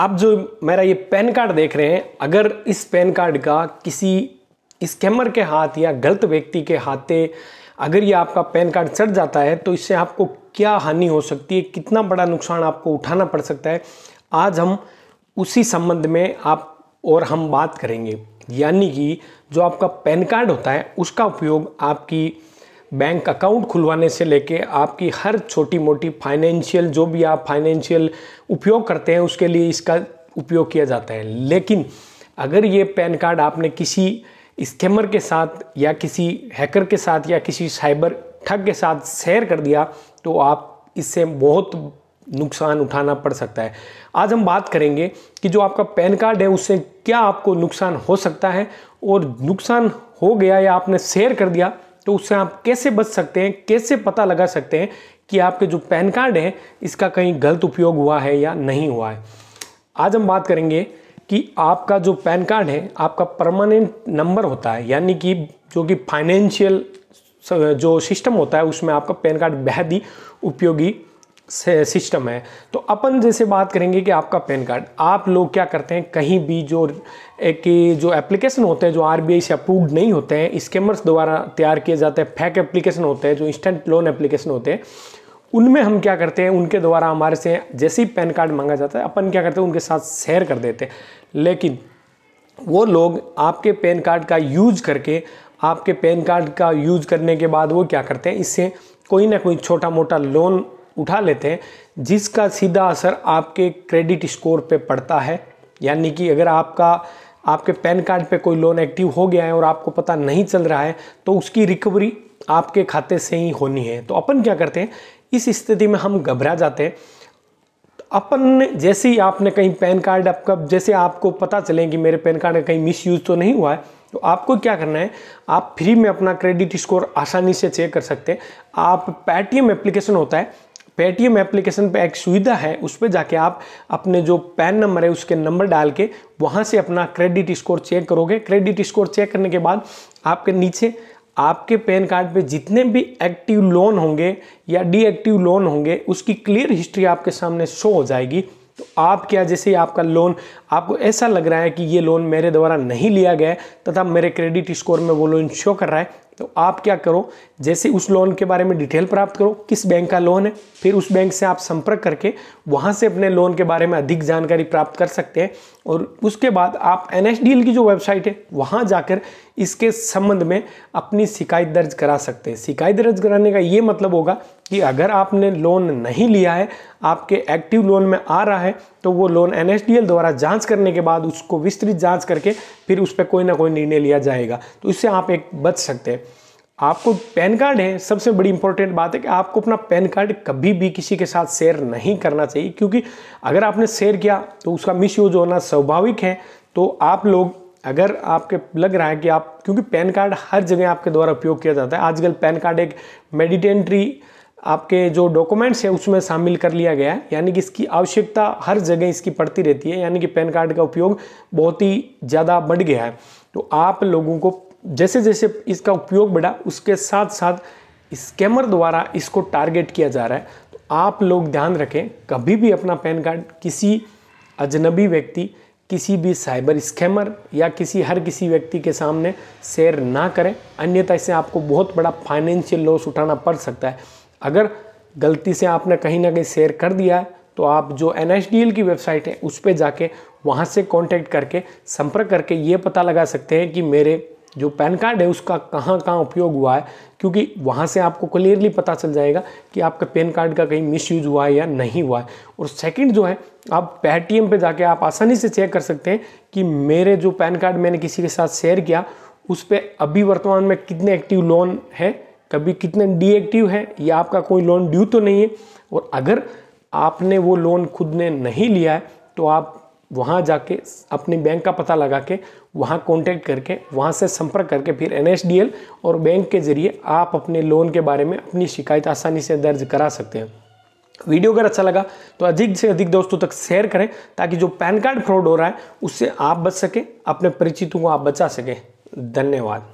आप जो मेरा ये पैन कार्ड देख रहे हैं अगर इस पैन कार्ड का किसी स्कैमर के हाथ या गलत व्यक्ति के हाथे अगर ये आपका पैन कार्ड चढ़ जाता है तो इससे आपको क्या हानि हो सकती है कितना बड़ा नुकसान आपको उठाना पड़ सकता है आज हम उसी संबंध में आप और हम बात करेंगे यानी कि जो आपका पैन कार्ड होता है उसका उपयोग आपकी बैंक अकाउंट खुलवाने से लेके आपकी हर छोटी मोटी फाइनेंशियल जो भी आप फाइनेंशियल उपयोग करते हैं उसके लिए इसका उपयोग किया जाता है लेकिन अगर ये पैन कार्ड आपने किसी स्कैमर के साथ या किसी हैकर के साथ या किसी साइबर ठग के साथ शेयर कर दिया तो आप इससे बहुत नुकसान उठाना पड़ सकता है आज हम बात करेंगे कि जो आपका पैन कार्ड है उससे क्या आपको नुकसान हो सकता है और नुकसान हो गया या आपने शेयर कर दिया तो उससे आप कैसे बच सकते हैं कैसे पता लगा सकते हैं कि आपके जो पैन कार्ड है इसका कहीं गलत उपयोग हुआ है या नहीं हुआ है आज हम बात करेंगे कि आपका जो पैन कार्ड है आपका परमानेंट नंबर होता है यानी कि जो कि फाइनेंशियल जो सिस्टम होता है उसमें आपका पैन कार्ड बेहद ही उपयोगी सिस्टम है तो अपन जैसे बात करेंगे कि आपका पैन कार्ड आप लोग क्या करते हैं कहीं भी जो एक जो एप्लीकेशन होते हैं जो आरबीआई से अप्रूव्ड नहीं होते हैं स्केमर्स द्वारा तैयार किए जाते हैं फैक एप्लीकेशन होते हैं जो इंस्टेंट लोन एप्लीकेशन होते हैं उनमें हम क्या करते हैं उनके द्वारा हमारे से जैसे ही पैन कार्ड मांगा जाता है अपन क्या करते हैं उनके साथ शेयर कर देते हैं लेकिन वो लोग आपके पैन कार्ड का यूज करके आपके पैन कार्ड का यूज करने के बाद वो क्या करते हैं इससे कोई ना कोई छोटा मोटा लोन उठा लेते हैं जिसका सीधा असर आपके क्रेडिट स्कोर पे पड़ता है यानी कि अगर आपका आपके पैन कार्ड पे कोई लोन एक्टिव हो गया है और आपको पता नहीं चल रहा है तो उसकी रिकवरी आपके खाते से ही होनी है तो अपन क्या करते हैं इस स्थिति में हम घबरा जाते हैं अपन जैसे ही आपने कहीं पैन कार्ड आपका जैसे आपको पता चले कि मेरे पैन कार्ड का कहीं मिस यूज़ तो नहीं हुआ है तो आपको क्या करना है आप फ्री में अपना क्रेडिट स्कोर आसानी से चेक कर सकते हैं आप पेटीएम एप्लीकेशन होता है पेटीएम एप्लीकेशन पे एक सुविधा है उस पर जाके आप अपने जो पैन नंबर है उसके नंबर डाल के वहाँ से अपना क्रेडिट स्कोर चेक करोगे क्रेडिट स्कोर चेक करने के बाद आपके नीचे आपके पैन कार्ड पे जितने भी एक्टिव लोन होंगे या डीएक्टिव लोन होंगे उसकी क्लियर हिस्ट्री आपके सामने शो हो जाएगी तो आप क्या जैसे आपका लोन आपको ऐसा लग रहा है कि ये लोन मेरे द्वारा नहीं लिया गया तथा मेरे क्रेडिट स्कोर में वो लोन शो कर रहा है तो आप क्या करो जैसे उस लोन के बारे में डिटेल प्राप्त करो किस बैंक का लोन है फिर उस बैंक से आप संपर्क करके वहाँ से अपने लोन के बारे में अधिक जानकारी प्राप्त कर सकते हैं और उसके बाद आप एन की जो वेबसाइट है वहाँ जाकर इसके संबंध में अपनी शिकायत दर्ज करा सकते हैं शिकायत दर्ज कराने का ये मतलब होगा कि अगर आपने लोन नहीं लिया है आपके एक्टिव लोन में आ रहा है तो वो लोन एन द्वारा जाँच करने के बाद उसको विस्तृत जाँच करके फिर उस पर कोई ना कोई निर्णय लिया जाएगा तो इससे आप एक बच सकते हैं आपको पैन कार्ड है सबसे बड़ी इंपॉर्टेंट बात है कि आपको अपना पैन कार्ड कभी भी किसी के साथ शेयर नहीं करना चाहिए क्योंकि अगर आपने शेयर किया तो उसका मिस यूज होना स्वाभाविक है तो आप लोग अगर आपके लग रहा है कि आप क्योंकि पैन कार्ड हर जगह आपके द्वारा उपयोग किया जाता है आजकल पैन कार्ड एक मेडिटेंट्री आपके जो डॉक्यूमेंट्स है उसमें शामिल कर लिया गया है यानी कि इसकी आवश्यकता हर जगह इसकी पड़ती रहती है यानी कि पैन कार्ड का उपयोग बहुत ही ज़्यादा बढ़ गया है तो आप लोगों को जैसे जैसे इसका उपयोग बढ़ा उसके साथ साथ स्कैमर द्वारा इसको टारगेट किया जा रहा है तो आप लोग ध्यान रखें कभी भी अपना पैन कार्ड किसी अजनबी व्यक्ति किसी भी साइबर स्कैमर या किसी हर किसी व्यक्ति के सामने शेयर ना करें अन्यथा इससे आपको बहुत बड़ा फाइनेंशियल लॉस उठाना पड़ सकता है अगर गलती से आपने कहीं ना कहीं शेयर कर दिया है तो आप जो एन की वेबसाइट है उस पर जाके वहाँ से कॉन्टैक्ट करके संपर्क करके ये पता लगा सकते हैं कि मेरे जो पैन कार्ड है उसका कहाँ कहाँ उपयोग हुआ है क्योंकि वहाँ से आपको क्लियरली पता चल जाएगा कि आपका पैन कार्ड का कहीं मिस यूज़ हुआ है या नहीं हुआ है और सेकंड जो है आप पेटीएम पे जाके आप आसानी से चेक कर सकते हैं कि मेरे जो पैन कार्ड मैंने किसी के साथ शेयर किया उस पर अभी वर्तमान में कितने एक्टिव लोन है कभी कितने डीएक्टिव है या आपका कोई लोन ड्यू तो नहीं है और अगर आपने वो लोन खुद ने नहीं लिया है तो आप वहाँ जाके अपने बैंक का पता लगा के वहाँ कॉन्टैक्ट करके वहाँ से संपर्क करके फिर एन और बैंक के ज़रिए आप अपने लोन के बारे में अपनी शिकायत आसानी से दर्ज करा सकते हैं वीडियो अगर अच्छा लगा तो अधिक से अधिक दोस्तों तक शेयर करें ताकि जो पैन कार्ड फ्रॉड हो रहा है उससे आप बच सकें अपने परिचितों को आप बचा सकें धन्यवाद